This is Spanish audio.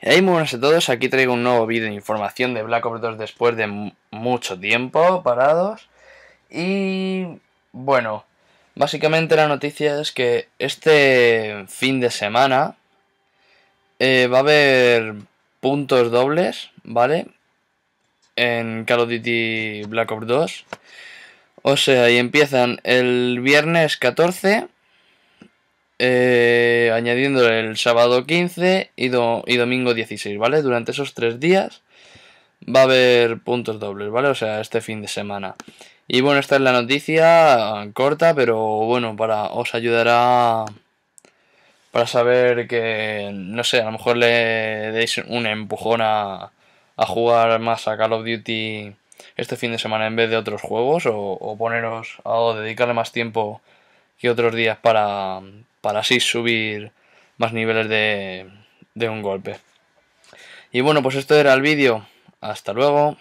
Hey, muy buenas a todos, aquí traigo un nuevo vídeo de información de Black Ops 2 después de mucho tiempo parados. Y bueno, básicamente la noticia es que este fin de semana eh, va a haber puntos dobles, ¿vale? En Call of Duty Black Ops 2. O sea, y empiezan el viernes 14. Eh, añadiendo el sábado 15 y, domingo 16, ¿vale? Durante esos tres días va a haber puntos dobles, ¿vale? O sea, este fin de semana. Y bueno, esta es la noticia ah, corta, pero bueno, para os ayudará para saber que, no sé, a lo mejor le deis un empujón a, jugar más a Call of Duty este fin de semana en vez de otros juegos o, poneros o dedicarle más tiempo que otros días para, para así subir más niveles de, un golpe. Y bueno, pues esto era el vídeo. Hasta luego.